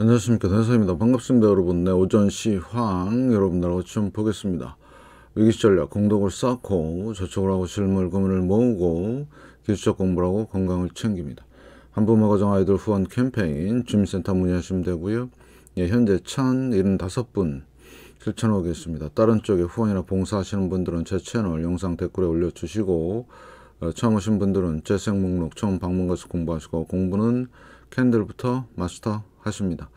안녕하십니까 대사입니다 반갑습니다 여러분 네 오전 시황 여러분들하고 좀 보겠습니다 위기절략 공덕을 쌓고 저축을 하고 실물금을 모으고 기술적 공부를 하고 건강을 챙깁니다 한부모 가정 아이들 후원 캠페인 주민센터 문의하시면 되고요 예, 현재 1075분 실천하고 계십니다 다른 쪽에 후원이나 봉사하시는 분들은 제 채널 영상 댓글에 올려주시고 어, 처음 오신 분들은 재생 목록 처음 방문가서 공부하시고 공부는 캔들부터 마스터 하십니다.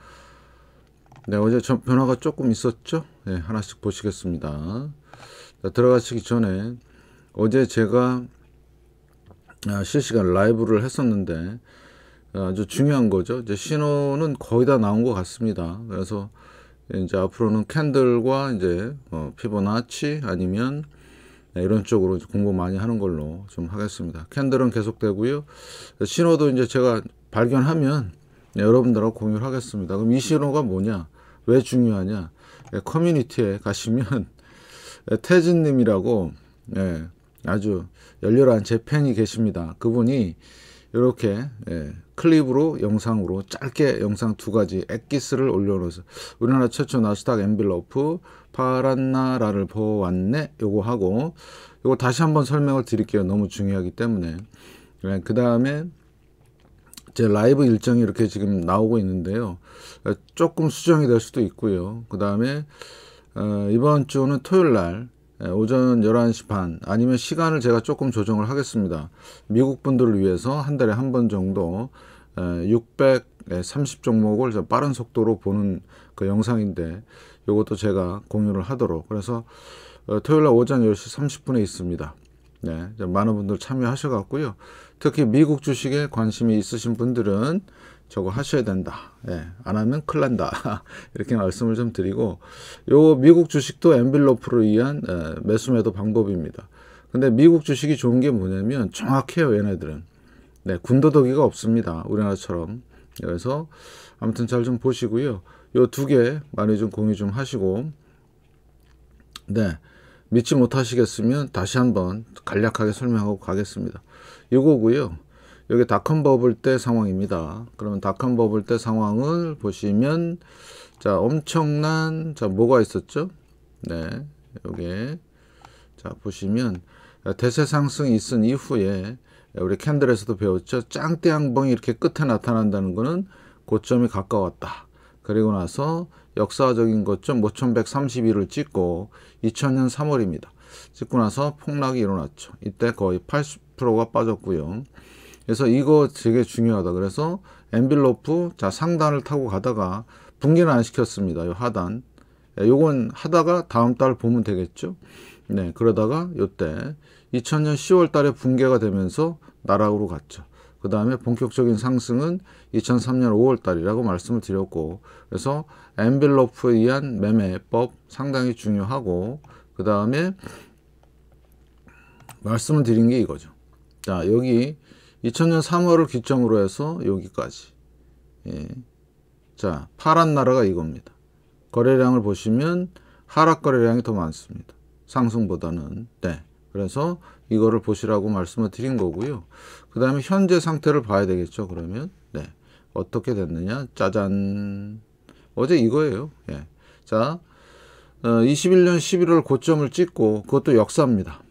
네, 어제 좀 변화가 조금 있었죠? 네, 하나씩 보시겠습니다. 자, 들어가시기 전에 어제 제가 아, 실시간 라이브를 했었는데 아, 아주 중요한 거죠. 이제 신호는 거의 다 나온 것 같습니다. 그래서 이제 앞으로는 캔들과 이제 어, 피보나치 아니면 네, 이런 쪽으로 공부 많이 하는 걸로 좀 하겠습니다. 캔들은 계속되고요. 신호도 이제 제가 발견하면 여러분들하고 공유를 하겠습니다. 그럼 이 신호가 뭐냐? 왜 중요하냐? 예, 커뮤니티에 가시면 태진님이라고 예, 아주 열렬한 제 팬이 계십니다. 그분이 이렇게 예, 클립으로 영상으로 짧게 영상 두 가지 엑기스를 올려놓아서 우리나라 최초 나스닥 엔빌로프 파란 나라를 보았네 요거 하고 요거 다시 한번 설명을 드릴게요. 너무 중요하기 때문에 그 다음에 제 라이브 일정이 이렇게 지금 나오고 있는데요. 조금 수정이 될 수도 있고요. 그 다음에 어, 이번 주는 토요일 날 예, 오전 11시 반 아니면 시간을 제가 조금 조정을 하겠습니다. 미국 분들을 위해서 한 달에 한 번 정도 630 예, 종목을 빠른 속도로 보는 그 영상인데 이것도 제가 공유를 하도록 그래서 어, 토요일 날 오전 10시 30분에 있습니다. 네, 많은 분들 참여하셔 갖고요. 특히 미국 주식에 관심이 있으신 분들은 저거 하셔야 된다. 예, 안 하면 큰일 난다. 이렇게 말씀을 좀 드리고 요 미국 주식도 엔빌로프로 의한 예, 매수 매도 방법입니다. 근데 미국 주식이 좋은 게 뭐냐면 정확해요, 얘네들은. 네, 군더더기가 없습니다. 우리나라처럼. 그래서 아무튼 잘 좀 보시고요. 요 두 개 많이 좀 공유 좀 하시고 네. 믿지 못하시겠으면 다시 한번 간략하게 설명하고 가겠습니다. 이거고요. 여기 닷컴 버블 때 상황입니다. 그러면 닷컴 버블 때 상황을 보시면 자 엄청난 자 뭐가 있었죠? 네, 여기 자 보시면 대세 상승이 있은 이후에 우리 캔들에서도 배웠죠. 짱대양봉이 이렇게 끝에 나타난다는 것은 고점이 가까웠다. 그리고 나서 역사적인 것점 5131을 찍고 2000년 3월입니다. 찍고 나서 폭락이 일어났죠. 이때 거의 80%가 빠졌고요. 그래서 이거 되게 중요하다. 그래서 엔빌로프 자 상단을 타고 가다가 붕괴는 안 시켰습니다. 요 하단. 예, 요건 하다가 다음 달 보면 되겠죠. 네, 그러다가 요때 2000년 10월 달에 붕괴가 되면서 나락으로 갔죠. 그 다음에 본격적인 상승은 2003년 5월 달이라고 말씀을 드렸고 그래서 엔벨로프에 의한 매매법 상당히 중요하고 그 다음에 말씀을 드린 게 이거죠. 자 여기 2000년 3월을 기점으로 해서 여기까지 예. 자 파란 나라가 이겁니다. 거래량을 보시면 하락 거래량이 더 많습니다. 상승보다는 네. 그래서 이거를 보시라고 말씀을 드린 거고요. 그 다음에 현재 상태를 봐야 되겠죠. 그러면 네. 어떻게 됐느냐? 짜잔. 어제 이거예요. 예. 자, 어, 21년 11월 고점을 찍고 그것도 역사입니다.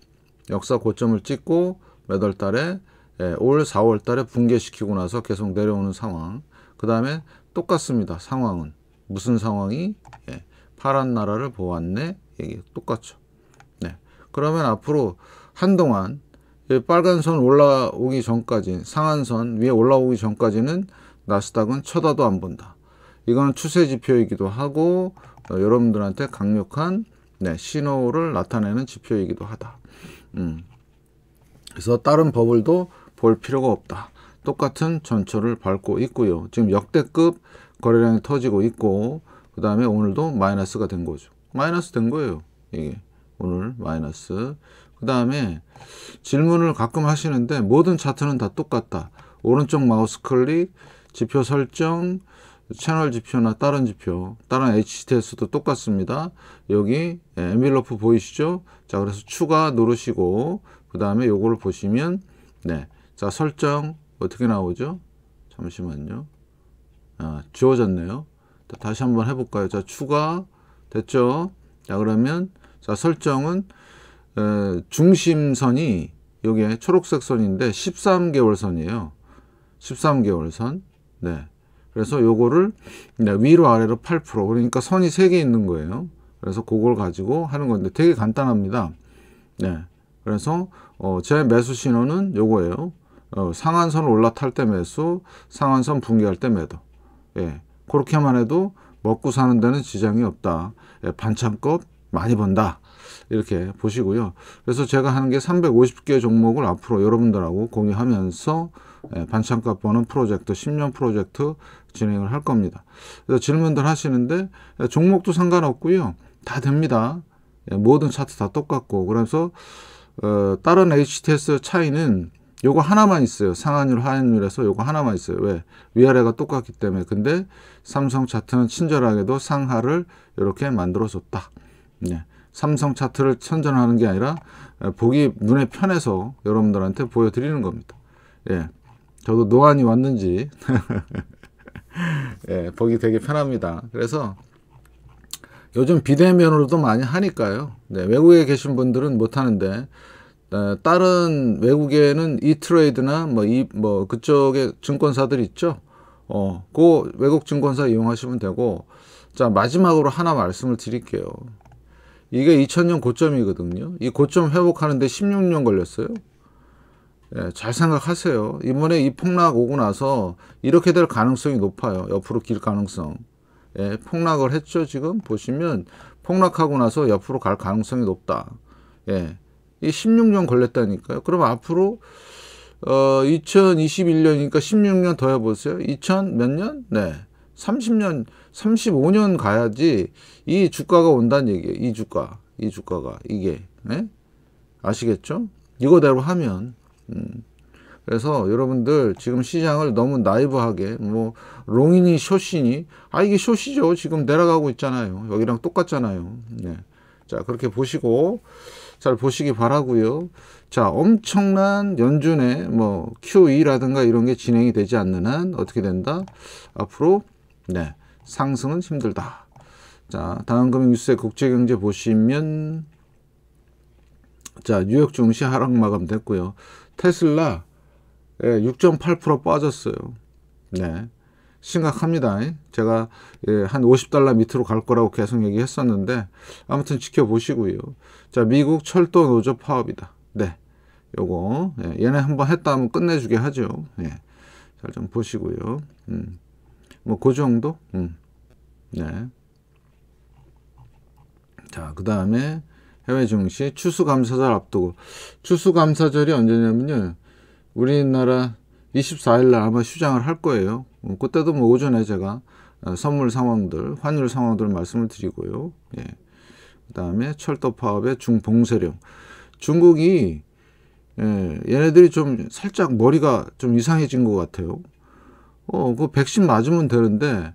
역사 고점을 찍고 몇 월 달에 예, 올 4월 달에 붕괴시키고 나서 계속 내려오는 상황. 그 다음에 똑같습니다. 상황은. 무슨 상황이? 예, 파란 나라를 보았네. 이게 똑같죠. 네. 그러면 앞으로 한동안 빨간 선 올라오기 전까지 상한선 위에 올라오기 전까지는 나스닥은 쳐다도 안 본다. 이건 추세 지표이기도 하고 어, 여러분들한테 강력한 네, 신호를 나타내는 지표이기도 하다. 음. 그래서 다른 버블도 볼 필요가 없다. 똑같은 전철을 밟고 있고요. 지금 역대급 거래량이 터지고 있고 그 다음에 오늘도 마이너스가 된 거죠. 마이너스 된 거예요. 이게 오늘 마이너스 그 다음에 질문을 가끔 하시는데 모든 차트는 다 똑같다. 오른쪽 마우스 클릭 지표 설정, 채널 지표나 다른 지표, 다른 HTS도 똑같습니다. 여기 엔빌러프 예, 보이시죠? 자, 그래서 추가 누르시고 그 다음에 요거를 보시면 네, 자 설정 어떻게 나오죠? 잠시만요. 아, 지워졌네요. 다시 한번 해볼까요? 자, 추가 됐죠? 자, 그러면 자 설정은 에, 중심선이 여기 초록색 선인데 13개월 선이에요. 13개월 선. 네. 그래서 요거를 위로 아래로 8% 그러니까 선이 3개 있는 거예요. 그래서 그걸 가지고 하는 건데 되게 간단합니다. 네. 그래서 어, 제 매수 신호는 요거예요. 어, 상한선 올라탈 때 매수, 상한선 붕괴할 때 매도. 예. 그렇게만 해도 먹고 사는 데는 지장이 없다. 예, 반찬값 많이 번다. 이렇게 보시고요. 그래서 제가 하는 게 350개 종목을 앞으로 여러분들하고 공유하면서 예, 반창가 보는 프로젝트 10년 프로젝트 진행을 할 겁니다. 그래서 질문들 하시는데 예, 종목도 상관없고요. 다 됩니다. 예, 모든 차트 다 똑같고 그래서 어, 다른 HTS 차이는 요거 하나만 있어요. 상한율, 하한율에서 요거 하나만 있어요. 왜? 위아래가 똑같기 때문에. 근데 삼성 차트는 친절하게도 상하를 이렇게 만들어줬다. 네. 삼성 차트를 선전하는 게 아니라 보기 눈에 편해서 여러분들한테 보여드리는 겁니다. 예. 저도 노안이 왔는지 예, 보기 되게 편합니다. 그래서 요즘 비대면으로도 많이 하니까요. 네, 외국에 계신 분들은 못 하는데 네, 어, 다른 외국에는 이트레이드나 뭐 이 뭐 그쪽에 증권사들 있죠. 어, 그 외국 증권사 이용하시면 되고 자 마지막으로 하나 말씀을 드릴게요. 이게 2000년 고점이거든요. 이 고점 회복하는데 16년 걸렸어요. 예, 잘 생각하세요. 이번에 이 폭락 오고 나서 이렇게 될 가능성이 높아요. 옆으로 길 가능성. 예, 폭락을 했죠. 지금 보시면 폭락하고 나서 옆으로 갈 가능성이 높다. 예, 이 16년 걸렸다니까요. 그럼 앞으로 어, 2021년이니까 16년 더 해보세요. 2000 몇 년? 네. 30년, 35년 가야지 이 주가가 온다는 얘기예요. 이 주가, 이 주가가 이게 예? 아시겠죠? 이거대로 하면 그래서 여러분들 지금 시장을 너무 나이브하게 뭐 롱이니 숏이니 아 이게 숏이죠 지금 내려가고 있잖아요 여기랑 똑같잖아요 네. 자 그렇게 보시고 잘 보시기 바라고요 자 엄청난 연준의 뭐 QE라든가 이런 게 진행이 되지 않는 한 어떻게 된다 앞으로 네 상승은 힘들다 자 다음 금융뉴스의 국제경제 보시면 자 뉴욕 증시 하락 마감됐고요 테슬라 6.8% 예, 빠졌어요. 네. 심각합니다. 제가 예, 한 50달러 밑으로 갈 거라고 계속 얘기했었는데 아무튼 지켜보시고요. 자, 미국 철도 노조 파업이다. 네. 요거 예, 얘네 한번 했다 하면 끝내주게 하죠. 예. 잘 좀 보시고요. 음. 뭐그 정도? 음. 네. 자, 그 다음에 해외 증시 추수감사절 앞두고 추수감사절이 언제냐면요 우리나라 24일 날 아마 휴장을 할 거예요 뭐 그때도 뭐 오전에 제가 어, 선물 상황들 환율 상황들 말씀을 드리고요 예. 그 다음에 철도 파업의 중봉쇄령 중국이 예, 얘네들이 좀 살짝 머리가 좀 이상해진 것 같아요 어, 그 백신 맞으면 되는데,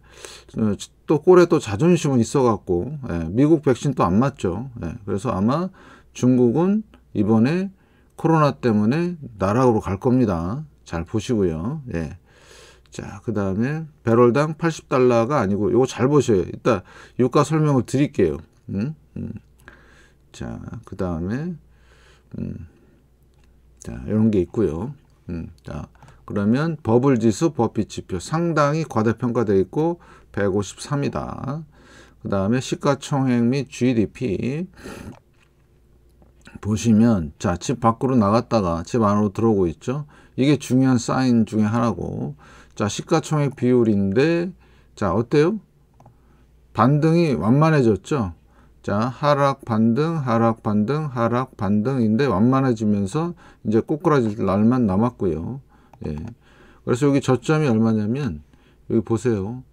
어, 또 꼴에 또 자존심은 있어갖고, 예, 미국 백신 또 안 맞죠. 예, 그래서 아마 중국은 이번에 코로나 때문에 나락으로 갈 겁니다. 잘 보시고요. 예. 자, 그 다음에 배럴당 80달러가 아니고, 요거 잘 보셔요. 이따 유가 설명을 드릴게요. 음? 음. 자, 그 다음에, 음. 자, 이런 게 있고요. 음, 자, 그러면 버블 지수, 버핏 지표 상당히 과대평가되어 있고 153이다. 그 다음에 시가총액 및 GDP 보시면 자집 밖으로 나갔다가 집 안으로 들어오고 있죠. 이게 중요한 사인 중에 하나고 자 시가총액 비율인데 자 어때요? 반등이 완만해졌죠. 자 하락 반등 하락 반등 하락 반등인데 완만해지면서 이제 꼬꾸라질 날만 남았고요. 예. 그래서 여기 저점이 얼마냐면 여기 보세요.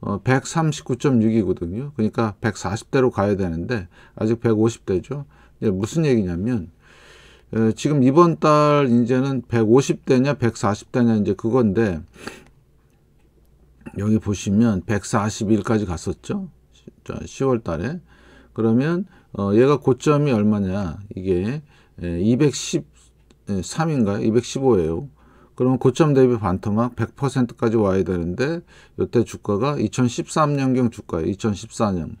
어, 139.6이거든요. 그러니까 140대로 가야 되는데 아직 150대죠. 예, 무슨 얘기냐면 예, 지금 이번 달 이제는 150대냐 140대냐 이제 그건데 여기 보시면 141까지 갔었죠. 10월 달에. 그러면 어, 얘가 고점이 얼마냐. 이게 213인가요? 2 1 5에요 그러면 고점 대비 반토막 100%까지 와야 되는데 이때 주가가 2013년경 주가예요. 2014년.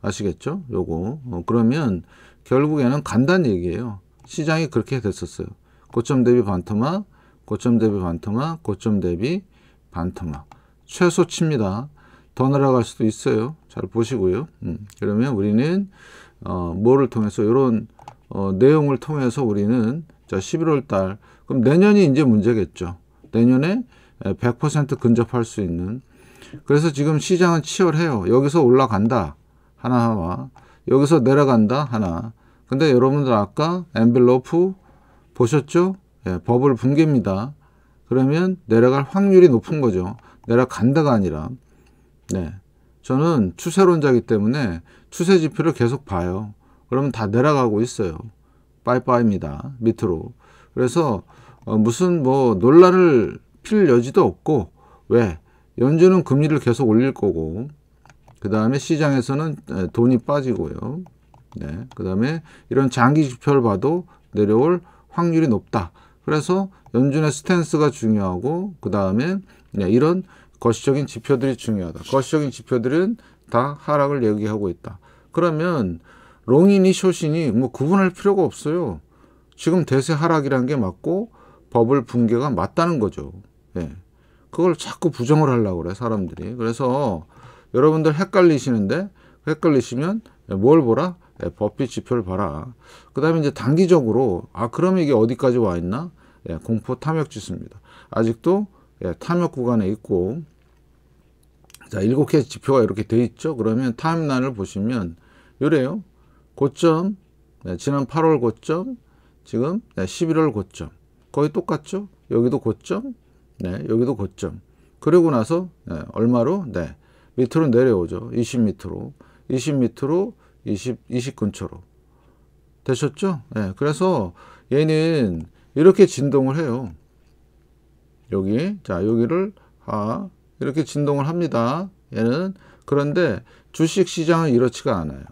아시겠죠? 요거. 어, 그러면 결국에는 간단 얘기예요. 시장이 그렇게 됐었어요. 고점 대비 반토막, 고점 대비 반토막, 고점 대비 반토막. 최소치입니다. 더 날아갈 수도 있어요. 잘 보시고요. 음, 그러면 우리는 어, 뭐를 통해서 이런 어, 내용을 통해서 우리는 자 11월 달 그럼 내년이 이제 문제겠죠. 내년에 100% 근접할 수 있는. 그래서 지금 시장은 치열해요. 여기서 올라간다. 하나하나. 여기서 내려간다. 하나. 근데 여러분들 아까 엔벨로프 보셨죠? 예, 버블 붕괴입니다. 그러면 내려갈 확률이 높은 거죠. 내려간다가 아니라. 네. 저는 추세론자기 때문에 추세 지표를 계속 봐요. 그러면 다 내려가고 있어요. 빠이빠입니다 이 밑으로. 그래서 어, 무슨 뭐 논란을 필 여지도 없고 왜 연준은 금리를 계속 올릴 거고 그 다음에 시장에서는 돈이 빠지고요. 네, 그 다음에 이런 장기 지표를 봐도 내려올 확률이 높다. 그래서 연준의 스탠스가 중요하고 그 다음에 네, 이런 거시적인 지표들이 중요하다. 거시적인 지표들은 다 하락을 얘기하고 있다. 그러면 롱이니 숏이니 뭐 구분할 필요가 없어요. 지금 대세 하락이라는 게 맞고 법을 붕괴가 맞다는 거죠. 예. 그걸 자꾸 부정을 하려고 그래 사람들이. 그래서 여러분들 헷갈리시는데 헷갈리시면 뭘 보라? 예, 버핏 지표를 봐라. 그 다음에 이제 단기적으로 아그럼 이게 어디까지 와 있나? 예, 공포 탐욕 지수입니다. 아직도 예, 탐욕 구간에 있고 자 일곱 개 지표가 이렇게 돼 있죠. 그러면 타임라인을 보시면 요래요. 고점 예, 지난 8월 고점 지금 11월 고점 거의 똑같죠? 여기도 고점, 네, 여기도 고점. 그리고 나서 네, 얼마로? 네, 밑으로 내려오죠. 20m로. 20m로 20, 20 근처로. 되셨죠? 네, 그래서 얘는 이렇게 진동을 해요. 여기, 자, 여기를 아 이렇게 진동을 합니다. 얘는 그런데 주식시장은 이렇지가 않아요.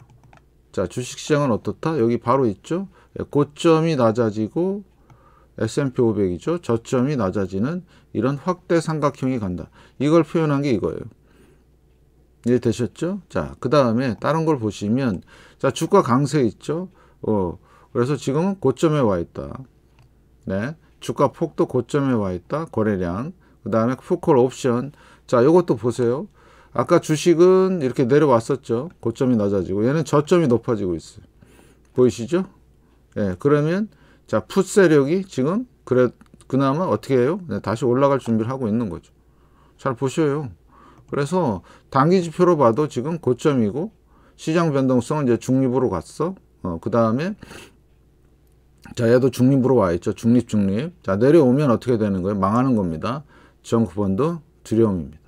자, 주식시장은 어떻다? 여기 바로 있죠? 네, 고점이 낮아지고 S&P 500이죠. 저점이 낮아지는 이런 확대 삼각형이 간다. 이걸 표현한 게 이거예요. 이해되셨죠? 자, 그 다음에 다른 걸 보시면 자 주가 강세 있죠. 어, 그래서 지금은 고점에 와 있다. 네, 주가 폭도 고점에 와 있다. 거래량. 그 다음에 포콜 옵션. 자, 이것도 보세요. 아까 주식은 이렇게 내려왔었죠. 고점이 낮아지고 얘는 저점이 높아지고 있어요. 보이시죠? 예, 네, 그러면 자, 풋세력이 지금 그래 그나마 어떻게 해요? 네, 다시 올라갈 준비를 하고 있는 거죠. 잘 보셔요. 그래서 단기 지표로 봐도 지금 고점이고 시장 변동성은 이제 중립으로 갔어. 어, 그 다음에 자 얘도 중립으로 와 있죠. 중립 중립. 자 내려오면 어떻게 되는 거예요? 망하는 겁니다. 정크펀드 두려움입니다.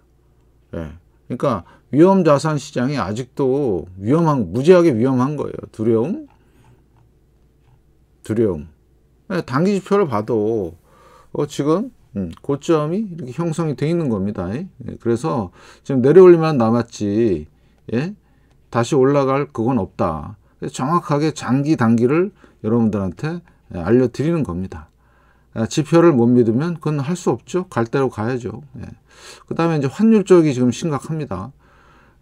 예. 그러니까 위험 자산 시장이 아직도 위험한 무지하게 위험한 거예요. 두려움, 두려움. 네, 단기 지표를 봐도 어, 지금 음, 고점이 이렇게 형성이 돼 있는 겁니다. 예. 예, 그래서 지금 내려올리만 남았지 예? 다시 올라갈 그건 없다. 정확하게 장기 단기를 여러분들한테 예, 알려드리는 겁니다. 아, 지표를 못 믿으면 그건 할 수 없죠. 갈 대로 가야죠. 예. 그 다음에 이제 환율 쪽이 지금 심각합니다.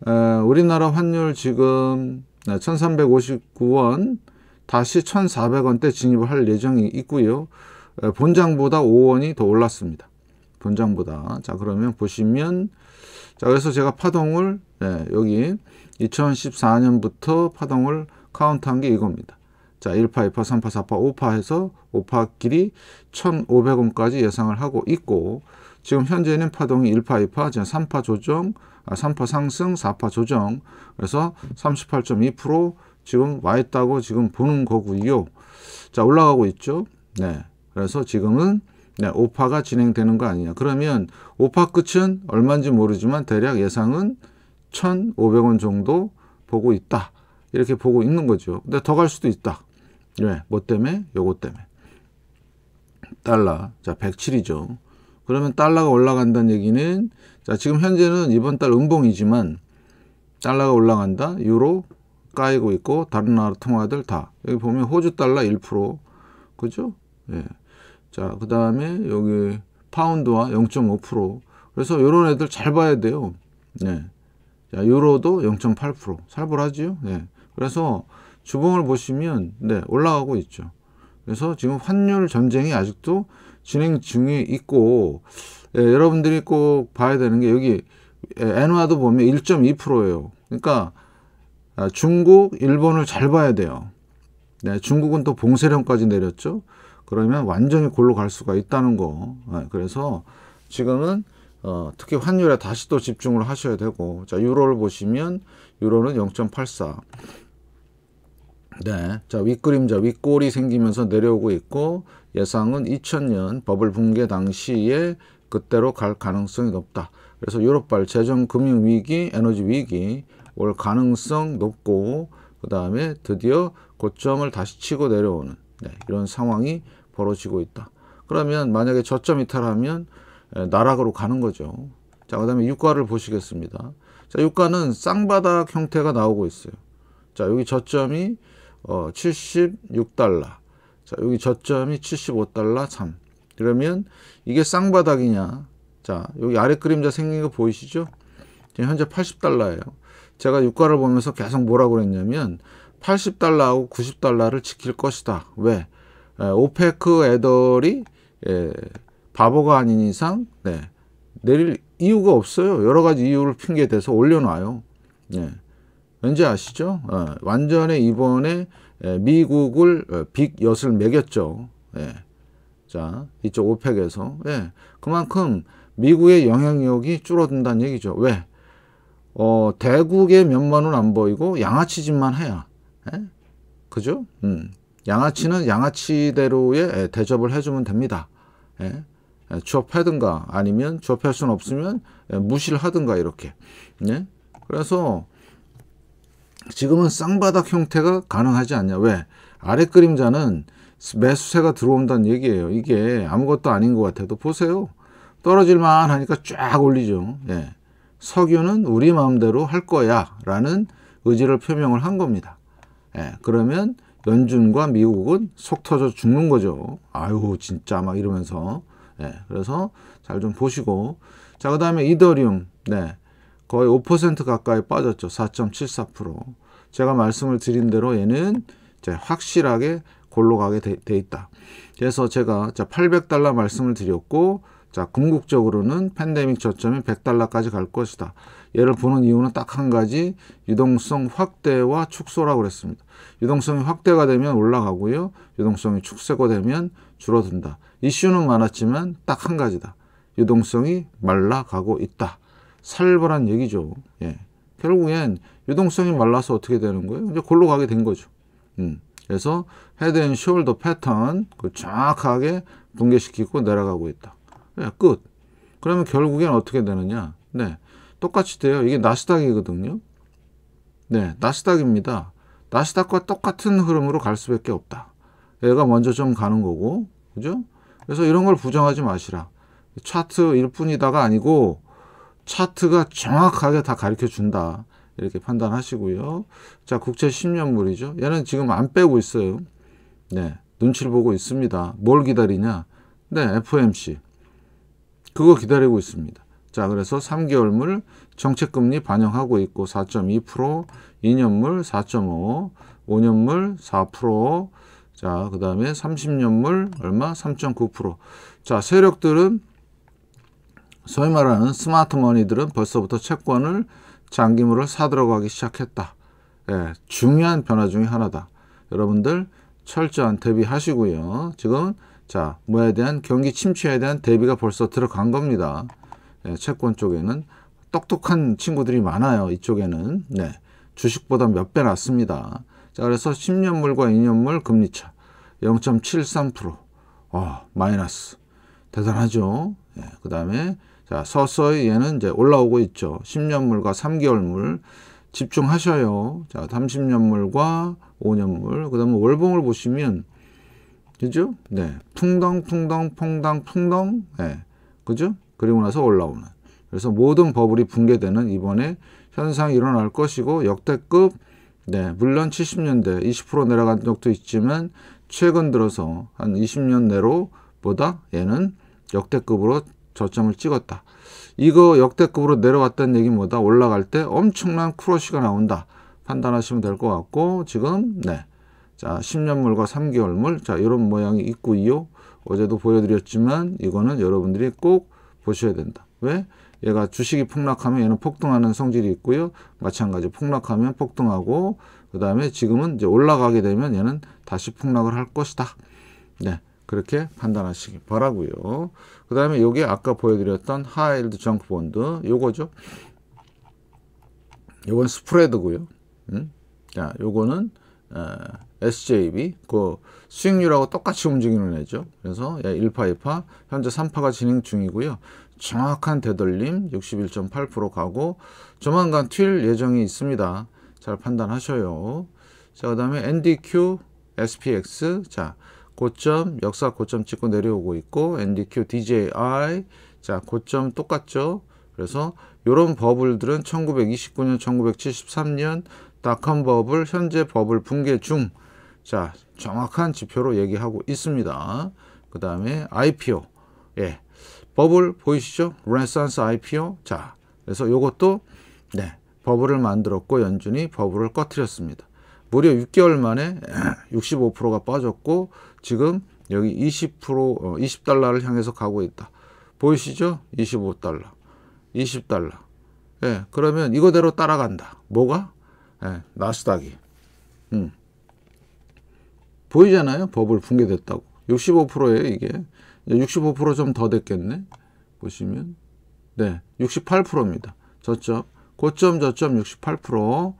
에, 우리나라 환율 지금 1359원 아, 다시 1,400원대 진입을 할 예정이 있고요. 본장보다 5원이 더 올랐습니다. 본장보다. 자, 그러면 보시면 자, 그래서 제가 파동을 네, 여기 2014년부터 파동을 카운트한 게 이겁니다. 자, 1파, 2파, 3파, 4파, 5파 해서 5파 길이 1,500원까지 예상을 하고 있고 지금 현재는 파동이 1파, 2파, 3파 조정, 3파 아, 상승, 4파 조정. 그래서 38.2% 지금 와 있다고 지금 보는 거고요. 자, 올라가고 있죠. 네. 그래서 지금은 네, 오파가 진행되는 거 아니냐. 그러면 오파 끝은 얼마인지 모르지만 대략 예상은 1,500원 정도 보고 있다. 이렇게 보고 있는 거죠. 근데 더 갈 수도 있다. 왜? 예, 뭐 때문에? 요거 때문에. 달러. 자, 107이죠. 그러면 달러가 올라간다는 얘기는 자, 지금 현재는 이번 달 음봉이지만 달러가 올라간다. 유로 까이고 있고 다른 나라 통화들 다 여기 보면 호주 달러 1% 그죠? 예. 자, 그 다음에 여기 파운드와 0.5% 그래서 요런 애들 잘 봐야 돼요. 예. 자, 유로도 0.8% 살벌하지요. 예. 그래서 주봉을 보시면 네, 올라가고 있죠. 그래서 지금 환율 전쟁이 아직도 진행 중에 있고 예, 여러분들이 꼭 봐야 되는 게 여기 예, 엔화도 보면 1.2%예요. 그러니까 아, 중국, 일본을 잘 봐야 돼요. 네, 중국은 또 봉쇄령까지 내렸죠. 그러면 완전히 골로 갈 수가 있다는 거. 네, 그래서 지금은 어, 특히 환율에 다시 또 집중을 하셔야 되고 자 유로를 보시면 유로는 0.84 네, 자 윗그림자 윗골이 생기면서 내려오고 있고 예상은 2000년 버블 붕괴 당시에 그때로 갈 가능성이 높다. 그래서 유럽발 재정 금융 위기, 에너지 위기 올 가능성 높고 그 다음에 드디어 고점을 다시 치고 내려오는 네, 이런 상황이 벌어지고 있다. 그러면 만약에 저점 이탈하면 나락으로 가는 거죠. 자, 그 다음에 유가를 보시겠습니다. 자, 유가는 쌍바닥 형태가 나오고 있어요. 자, 여기 저점이 어, 76달러. 자, 여기 저점이 75달러 3. 그러면 이게 쌍바닥이냐? 자, 여기 아래 그림자 생긴 거 보이시죠? 지금 현재 80달러예요. 제가 유가를 보면서 계속 뭐라고 그랬냐면 80달러하고 90달러를 지킬 것이다. 왜? 오페크 애들이 예, 바보가 아닌 이상 네, 내릴 이유가 없어요. 여러 가지 이유를 핑계 대서 올려놔요. 예. 왠지 아시죠? 예, 완전히 이번에 예, 미국을 어, 빅 엿을 매겼죠. 예. 자, 이쪽 오펙에서. 예. 그만큼 미국의 영향력이 줄어든다는 얘기죠. 왜? 어, 대국의 면모는 안 보이고 양아치짓만 해야. 에? 예? 그죠? 음. 양아치는 양아치대로의 대접을 해주면 됩니다. 에? 예? 취업하든가 예, 아니면 취업할 수는 없으면 무시를 하든가 이렇게. 예? 그래서 지금은 쌍바닥 형태가 가능하지 않냐. 왜? 아래 그림자는 매수세가 들어온다는 얘기예요. 이게 아무것도 아닌 것 같아도 보세요. 떨어질만 하니까 쫙 올리죠. 예. 석유는 우리 마음대로 할 거야 라는 의지를 표명을 한 겁니다. 예, 그러면 연준과 미국은 속 터져 죽는 거죠. 아유 진짜 막 이러면서 예, 그래서 잘 좀 보시고 자그 다음에 이더리움 네 거의 5% 가까이 빠졌죠. 4.74% 제가 말씀을 드린 대로 얘는 확실하게 골로 가게 돼, 돼 있다. 그래서 제가 800달러 말씀을 드렸고 자, 궁극적으로는 팬데믹 저점이 100달러까지 갈 것이다. 얘를 보는 이유는 딱 한 가지 유동성 확대와 축소라고 그랬습니다. 유동성이 확대가 되면 올라가고요. 유동성이 축소가 되면 줄어든다. 이슈는 많았지만 딱 한 가지다. 유동성이 말라가고 있다. 살벌한 얘기죠. 예. 결국엔 유동성이 말라서 어떻게 되는 거예요? 이제 골로 가게 된 거죠. 음. 그래서 헤드 앤 숄더 패턴 그 정확하게 붕괴시키고 내려가고 있다. 네, 끝. 그러면 결국엔 어떻게 되느냐? 네. 똑같이 돼요. 이게 나스닥이거든요. 네, 나스닥입니다. 나스닥과 똑같은 흐름으로 갈 수밖에 없다. 얘가 먼저 좀 가는 거고. 그죠? 그래서 이런 걸 부정하지 마시라. 차트일 뿐이다가 아니고 차트가 정확하게 다 가르쳐 준다. 이렇게 판단하시고요. 자, 국채 10년물이죠. 얘는 지금 안 빼고 있어요. 네, 눈치를 보고 있습니다. 뭘 기다리냐? 네, FOMC. 그거 기다리고 있습니다. 자, 그래서 3개월물 정책금리 반영하고 있고 4.2%, 2년물 4.5, 5년물 4%, 자, 그 다음에 30년물 얼마? 3.9%. 자, 세력들은 소위 말하는 스마트 머니들은 벌써부터 채권을 장기물을 사들어가기 시작했다. 예, 중요한 변화 중의 하나다. 여러분들 철저한 대비하시고요. 지금 자, 뭐에 대한 경기 침체에 대한 대비가 벌써 들어간 겁니다. 예, 채권 쪽에는 똑똑한 친구들이 많아요. 이쪽에는 네, 주식보다 몇 배 낫습니다. 자, 그래서 10년물과 2년물 금리차 0.73% 어, 마이너스 대단하죠. 예, 그 다음에 자 서서히 얘는 이제 올라오고 있죠. 10년물과 3개월물 집중하셔요. 자 30년물과 5년물 그 다음에 월봉을 보시면 그죠? 네. 풍덩, 풍덩, 퐁당, 풍덩. 네. 그죠? 그리고 나서 올라오는. 그래서 모든 버블이 붕괴되는 이번에 현상이 일어날 것이고 역대급 네, 물론 70년대 20% 내려간 적도 있지만 최근 들어서 한 20년 내로 보다 얘는 역대급으로 저점을 찍었다. 이거 역대급으로 내려왔던 얘기 보다 올라갈 때 엄청난 크러쉬가 나온다. 판단하시면 될 것 같고 지금 네. 자, 10년물과 3개월물. 자, 이런 모양이 있고요. 어제도 보여드렸지만 이거는 여러분들이 꼭 보셔야 된다. 왜? 얘가 주식이 폭락하면 얘는 폭등하는 성질이 있고요. 마찬가지 폭락하면 폭등하고 그 다음에 지금은 이제 올라가게 되면 얘는 다시 폭락을 할 것이다. 네. 그렇게 판단하시기 바라고요. 그 다음에 요게 아까 보여드렸던 하일드 정크 본드 요거죠. 요건 스프레드고요. 음? 자, 요거는 에, SJB 그 수익률하고 똑같이 움직이는 애죠. 그래서 1파, 2파, 현재 3파가 진행 중이고요. 정확한 되돌림 61.8% 가고 조만간 튈 예정이 있습니다. 잘 판단하셔요. 자, 그 다음에 NDQ, SPX 자 고점, 역사 고점 찍고 내려오고 있고 NDQ, DJI 자 고점 똑같죠. 그래서 요런 버블들은 1929년, 1973년, 닷컴 버블 현재 버블 붕괴 중. 자, 정확한 지표로 얘기하고 있습니다. 그 다음에 IPO. 예. 버블 보이시죠? 레네상스 IPO. 자, 그래서 요것도 네, 버블을 만들었고 연준이 버블을 꺼트렸습니다. 무려 6개월 만에 65%가 빠졌고 지금 여기 20% 20달러를 어, 향해서 가고 있다. 보이시죠? 25달러, 20달러. 예, 그러면 이거대로 따라간다. 뭐가? 예, 나스닥이. 음. 보이잖아요. 버블 붕괴됐다고. 65%예요, 이게. 65%좀 더 됐겠네. 보시면. 네, 68%입니다. 저점. 고점, 저점 68%.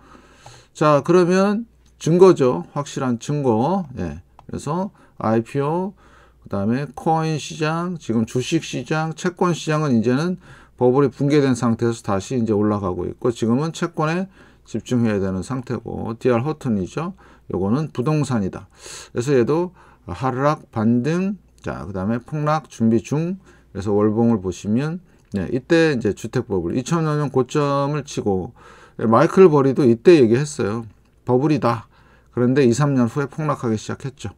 자, 그러면 증거죠. 확실한 증거. 예. 그래서 IPO, 그 다음에 코인 시장, 지금 주식 시장, 채권 시장은 이제는 버블이 붕괴된 상태에서 다시 이제 올라가고 있고, 지금은 채권에 집중해야 되는 상태고 DR 허튼이죠. 요거는 부동산이다. 그래서 얘도 하락 반등 자, 그다음에 폭락 준비 중. 그래서 월봉을 보시면 네, 이때 이제 주택 버블 2000년 고점을 치고 네, 마이클 버리도 이때 얘기했어요. 버블이다. 그런데 2, 3년 후에 폭락하기 시작했죠.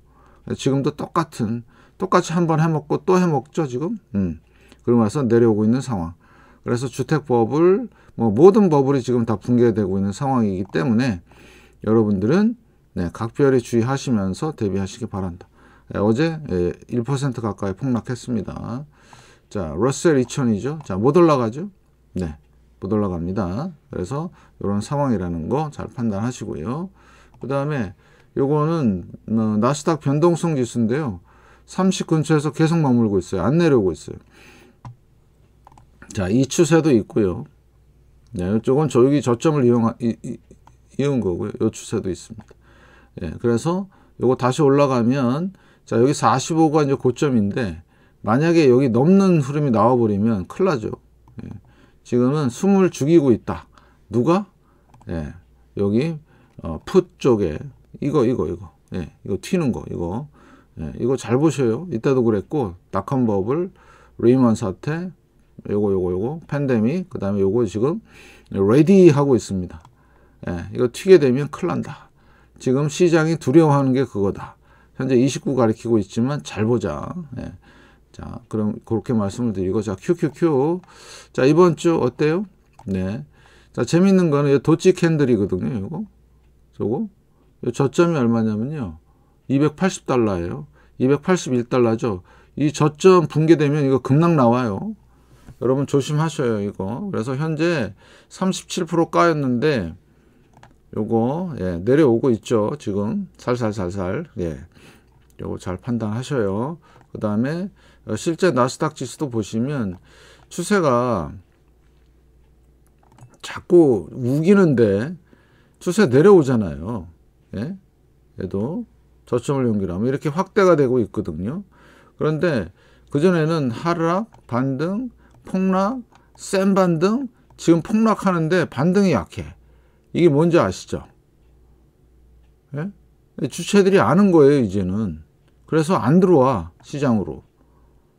네, 지금도 똑같은 똑같이 한번 해먹고 또 해먹죠 지금. 음. 그러면서 내려오고 있는 상황. 그래서 주택 버블 뭐 모든 버블이 지금 다 붕괴되고 있는 상황이기 때문에 여러분들은 네, 각별히 주의하시면서 대비하시기 바란다. 예, 어제 예, 1% 가까이 폭락했습니다. 자, 러셀 2000이죠. 자, 못 올라가죠? 네, 못 올라갑니다. 그래서 이런 상황이라는 거 잘 판단하시고요. 그 다음에 요거는 어, 나스닥 변동성 지수인데요. 30 근처에서 계속 머물고 있어요. 안 내려오고 있어요. 자, 이 추세도 있고요. 네, 이쪽은 조기 저점을 이용 이은 거고요. 이 추세도 있습니다. 예, 그래서 요거 다시 올라가면 자, 여기 45가 이제 고점인데 만약에 여기 넘는 흐름이 나와 버리면 큰일 나죠. 예, 지금은 숨을 죽이고 있다. 누가? 예, 여기 어, 풋 쪽에 이거 이거 이거. 예, 이거 튀는 거 이거. 예, 이거 잘 보셔요. 이때도 그랬고 닷컴버블, 레먼 사태, 요거 요거 요거 팬데믹 그 다음에 요거 지금 레디 하고 있습니다 예, 이거 튀게 되면 큰일 난다 지금 시장이 두려워하는 게 그거다 현재 29 가리키고 있지만 잘 보자 예. 자 그럼 그렇게 말씀을 드리고 자 QQQ 자 이번 주 어때요 네. 자 재밌는 거는 도치 캔들이거든요 이거 저거 저점이 얼마냐면요 280달러예요 281달러죠 이 저점 붕괴되면 이거 급락 나와요 여러분 조심하셔요 이거 그래서 현재 37%까였는데 요거 예, 내려오고 있죠 지금 살살살살 예 요거 잘 판단하셔요 그 다음에 어, 실제 나스닥 지수도 보시면 추세가 자꾸 우기는데 추세 내려오잖아요 예 얘도 저점을 연결하면 이렇게 확대가 되고 있거든요 그런데 그전에는 하락 반등 폭락, 센 반등, 지금 폭락하는데 반등이 약해. 이게 뭔지 아시죠? 예? 주체들이 아는 거예요, 이제는. 그래서 안 들어와, 시장으로.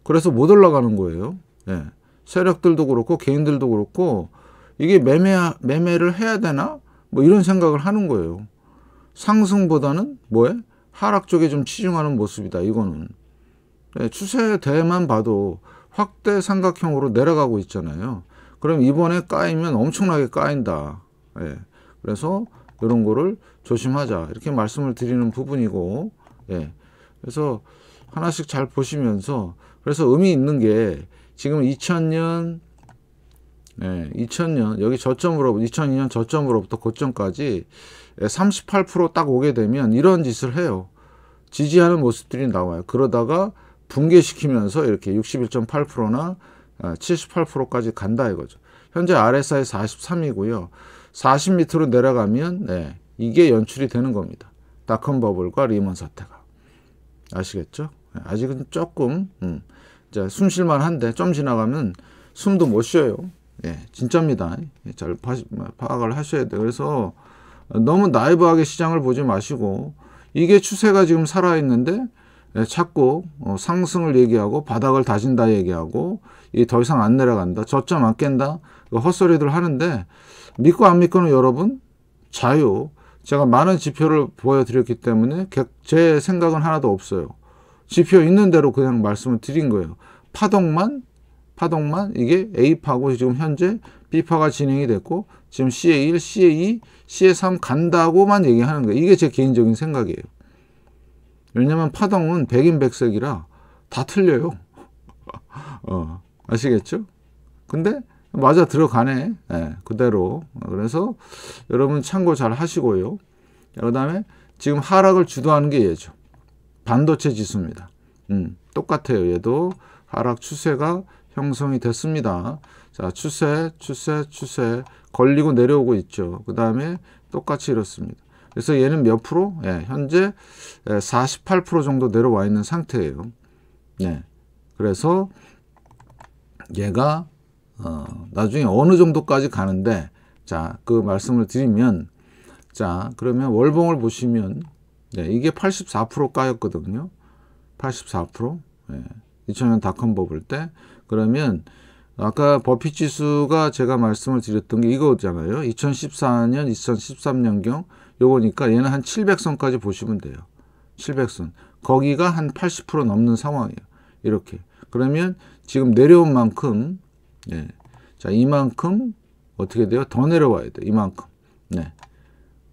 그래서 못 올라가는 거예요. 예. 세력들도 그렇고, 개인들도 그렇고, 이게 매매, 매매를 해야 되나? 뭐 이런 생각을 하는 거예요. 상승보다는 뭐에? 하락 쪽에 좀 치중하는 모습이다, 이거는. 예, 추세 대만 봐도 확대 삼각형으로 내려가고 있잖아요. 그럼 이번에 까이면 엄청나게 까인다. 예. 그래서 이런 거를 조심하자. 이렇게 말씀을 드리는 부분이고, 예. 그래서 하나씩 잘 보시면서, 그래서 의미 있는 게 지금 2000년, 예, 2000년, 여기 저점으로, 2002년 저점으로부터 고점까지 38%딱 예, 오게 되면 이런 짓을 해요. 지지하는 모습들이 나와요. 그러다가 붕괴시키면서 이렇게 61.8%나 78%까지 아, 간다 이거죠. 현재 RSI 43이고요. 40 m 로 내려가면 네, 이게 연출이 되는 겁니다. 다컴 버블과 리먼 사태가. 아시겠죠? 네, 아직은 조금 음, 숨쉴만 한데 좀 지나가면 숨도 못 쉬어요. 예, 진짜입니다. 예, 잘 파악을 하셔야 돼요. 그래서 너무 나이브하게 시장을 보지 마시고 이게 추세가 지금 살아있는데 자꾸 예, 어, 상승을 얘기하고 바닥을 다진다 얘기하고 이 더 이상 안 내려간다 저점 안 깬다 그 헛소리들 하는데 믿고 안 믿고는 여러분 자유 제가 많은 지표를 보여드렸기 때문에 제 생각은 하나도 없어요 지표 있는 대로 그냥 말씀을 드린 거예요 파동만 파동만 이게 A파고 지금 현재 B파가 진행이 됐고 지금 CA1, CA2, CA3 간다고만 얘기하는 거예요 이게 제 개인적인 생각이에요 왜냐면 파동은 백인백색이라 다 틀려요. 어, 아시겠죠? 근데 맞아 들어가네. 예, 그대로. 그래서 여러분 참고 잘 하시고요. 그 다음에 지금 하락을 주도하는 게 얘죠. 반도체 지수입니다. 음, 똑같아요. 얘도 하락 추세가 형성이 됐습니다. 자, 추세, 추세, 추세 걸리고 내려오고 있죠. 그 다음에 똑같이 이렇습니다. 그래서 얘는 몇 프로? 예, 현재 48% 예, 정도 내려와 있는 상태예요. 네. 그래서 얘가 어, 나중에 어느 정도까지 가는데 자, 그 말씀을 드리면 자, 그러면 월봉을 보시면 네, 이게 84% 까였거든요. 84% 예, 2000년 닷컴 버블 때 그러면 아까 버피 지수가 제가 말씀을 드렸던 게 이거잖아요. 2014년, 2013년경 요거니까 얘는 한 700선까지 보시면 돼요. 700선. 거기가 한 80% 넘는 상황이에요. 이렇게. 그러면 지금 내려온 만큼 네. 자, 이만큼 어떻게 돼요? 더 내려와야 돼. 이만큼. 네.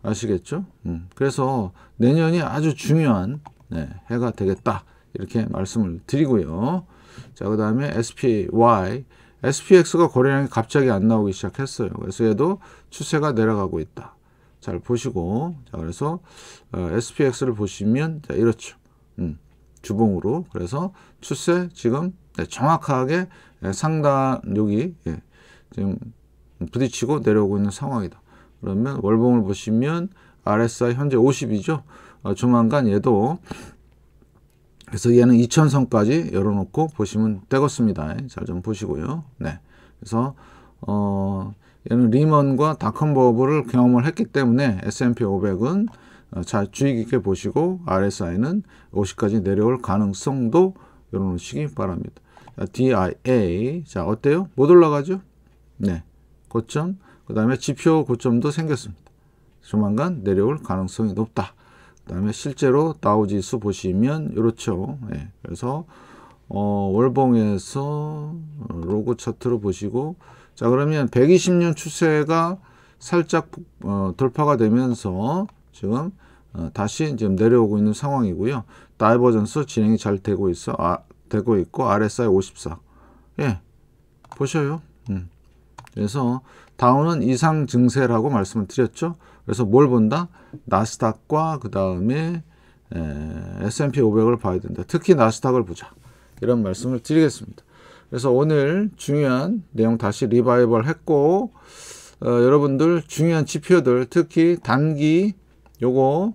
아시겠죠? 음. 그래서 내년이 아주 중요한 네, 해가 되겠다. 이렇게 말씀을 드리고요. 자, 그 다음에 SPY. SPX가 거래량이 갑자기 안 나오기 시작했어요. 그래서 얘도 추세가 내려가고 있다. 잘 보시고 자 그래서 SPX를 어, 보시면 자, 이렇죠. 음, 주봉으로 그래서 추세 지금 네, 정확하게 예, 상단 여기 예, 지금 부딪히고 내려오고 있는 상황이다. 그러면 월봉을 보시면 RSI 현재 50이죠. 어, 조만간 얘도 그래서 얘는 2000선까지 열어놓고 보시면 되겠습니다. 잘 좀 보시고요. 네. 그래서 어 얘는 리먼과 다컴 버블을 경험을 했기 때문에 S&P 500은 어, 잘 주의 깊게 보시고 RSI는 50까지 내려올 가능성도 열어놓으시기 바랍니다. 자, DIA 자 어때요? 못 올라가죠? 네 고점 그 다음에 지표 고점도 생겼습니다. 조만간 내려올 가능성이 높다. 그 다음에 실제로 다우지수 보시면 이렇죠. 네, 그래서 어, 월봉에서 로고 차트로 보시고 자 그러면 120년 추세가 살짝 어, 돌파가 되면서 지금 어, 다시 지금 내려오고 있는 상황이고요. 다이버전스 진행이 잘 되고 있어 아, 되고 있고 RSI 54. 예, 보셔요. 음. 그래서 다운은 이상 증세라고 말씀을 드렸죠. 그래서 뭘 본다? 나스닥과 그 다음에 S&P 500을 봐야 된다. 특히 나스닥을 보자. 이런 말씀을 드리겠습니다. 그래서 오늘 중요한 내용 다시 리바이벌 했고 어, 여러분들 중요한 지표들 특히 단기 요거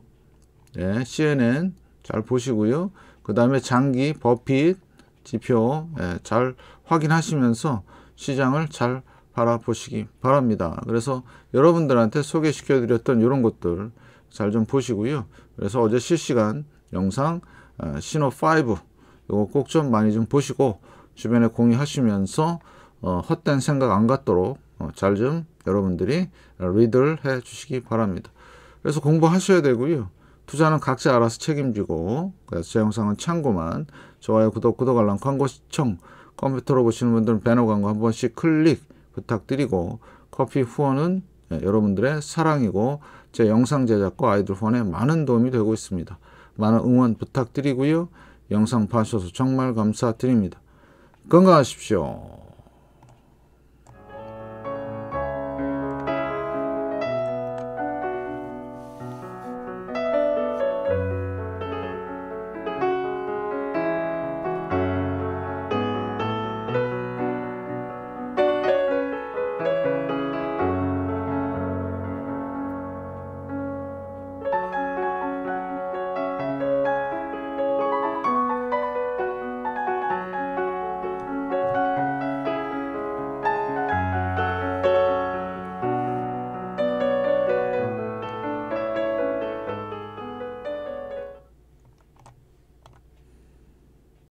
네, 예, CNN 잘 보시고요. 그 다음에 장기 버핏 지표 네, 잘 확인하시면서 시장을 잘 바라보시기 바랍니다. 그래서 여러분들한테 소개시켜 드렸던 이런 것들 잘 좀 보시고요. 그래서 어제 실시간 영상 어, 신호 5 요거 꼭 좀 많이 좀 보시고 주변에 공유하시면서 어, 헛된 생각 안 갖도록 어, 잘 좀 여러분들이 리드를 해 주시기 바랍니다. 그래서 공부하셔야 되고요. 투자는 각자 알아서 책임지고 그래서 제 영상은 참고만 좋아요, 구독, 구독, 알람, 광고 시청 컴퓨터로 보시는 분들은 배너 광고 한 번씩 클릭 부탁드리고 커피 후원은 예, 여러분들의 사랑이고 제 영상 제작과 아이들 후원에 많은 도움이 되고 있습니다. 많은 응원 부탁드리고요. 영상 봐주셔서 정말 감사드립니다. 건강하십시오.